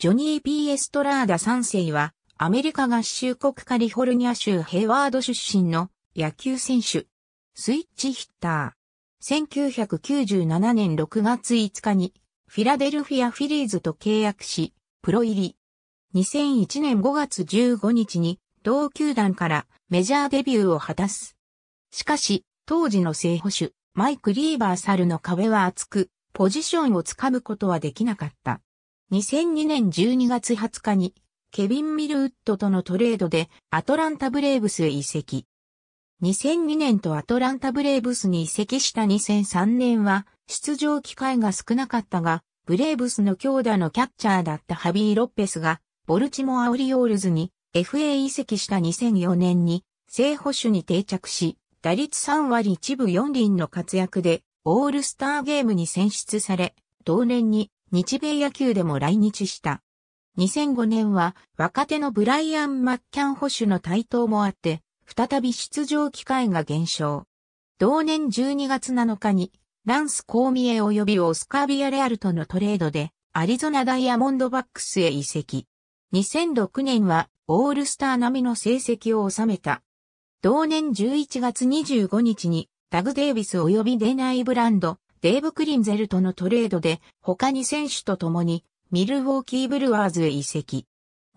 ジョニー・ P・ エストラーダ3世は、アメリカ合衆国カリフォルニア州ヘイワード出身の野球選手。スイッチヒッター。1997年6月5日に、フィラデルフィア・フィリーズと契約し、プロ入り。2001年5月15日に、同球団からメジャーデビューを果たす。しかし、当時の正捕手、マイク・リーバーサルの壁は厚く、ポジションをつかむことはできなかった。2002年12月20日に、ケビン・ミルウッドとのトレードでアトランタ・ブレーブスへ移籍。2002年とアトランタ・ブレーブスに移籍した2003年は出場機会が少なかったが、ブレーブスの強打のキャッチャーだったハビー・ロッペスが、ボルチモア・オリオールズに FA 移籍した2004年に正捕手に定着し、打率3割1分4輪の活躍でオールスターゲームに選出され、同年に日米野球でも来日した。2005年は若手のブライアン・マッキャン保守の台頭もあって、再び出場機会が減少。同年12月7日に、ランス・コーミエ及びオスカー・ビアレアルとのトレードで、アリゾナダイヤモンドバックスへ移籍。2006年はオールスター並みの成績を収めた。同年11月25日に、ダグ・デイビス及びデナイ・ブランド、デーブ・クリンゼルとのトレードで他に選手と共にミルウォーキー・ブルワーズへ移籍。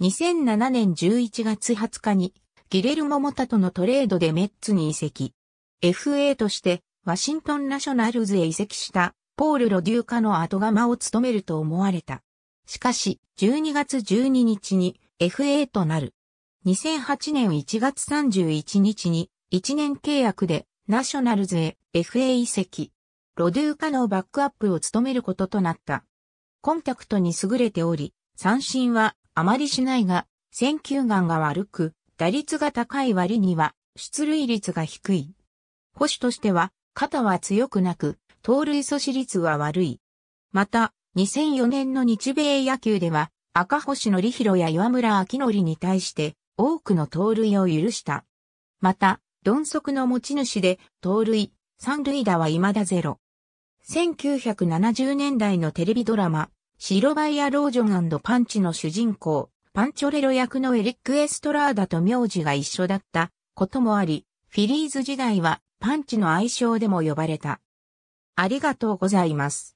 2007年11月20日にギレルモ・モタとのトレードでメッツに移籍。FA としてワシントン・ナショナルズへ移籍したポール・ロデューカの後釜を務めると思われた。しかし、12月12日に FA となる。2008年1月31日に1年契約でナショナルズへ FA 移籍。ロデューカのバックアップを務めることとなった。コンタクトに優れており、三振はあまりしないが、選球眼が悪く、打率が高い割には、出塁率が低い。保守としては、肩は強くなく、盗塁阻止率は悪い。また、2004年の日米野球では、赤星の則弘や岩村明則に対して多くの盗塁を許した。また、鈍足の持ち主で盗塁、三塁打は未だゼロ。1970年代のテレビドラマ、シロバイア・ロージョンパンチの主人公、パンチョレロ役のエリック・エストラーダと名字が一緒だったこともあり、フィリーズ時代はパンチの愛称でも呼ばれた。ありがとうございます。